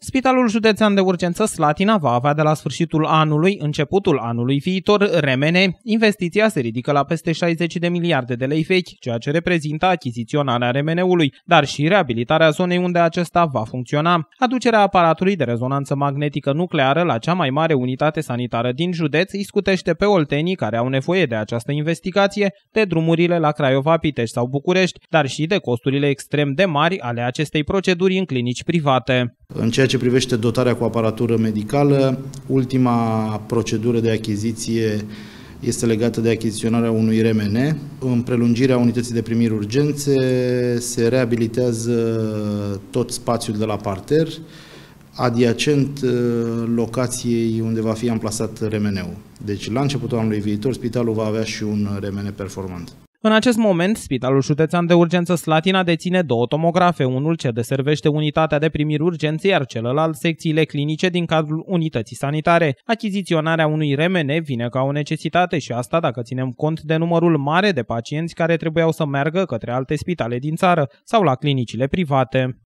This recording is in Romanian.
Spitalul Județean de Urgență Slatina va avea de la sfârșitul anului, începutul anului viitor, remene. Investiția se ridică la peste 60 de miliarde de lei vechi, ceea ce reprezintă achiziționarea remeneului, dar și reabilitarea zonei unde acesta va funcționa. Aducerea aparatului de rezonanță magnetică nucleară la cea mai mare unitate sanitară din județ îi scutește pe oltenii care au nevoie de această investigație de drumurile la Craiova, Pitești sau București, dar și de costurile extrem de mari ale acestei proceduri în clinici private. În ceea ce privește dotarea cu aparatură medicală, ultima procedură de achiziție este legată de achiziționarea unui RMN. În prelungirea unității de primiri urgențe se reabilitează tot spațiul de la parter, adiacent uh, locației unde va fi amplasat RMN-ul. Deci la începutul anului viitor, spitalul va avea și un RMN performant. În acest moment, Spitalul Județean de Urgență Slatina deține două tomografe, unul ce deservește unitatea de primiri urgențe, iar celălalt secțiile clinice din cadrul unității sanitare. Achiziționarea unui remene vine ca o necesitate și asta dacă ținem cont de numărul mare de pacienți care trebuiau să meargă către alte spitale din țară sau la clinicile private.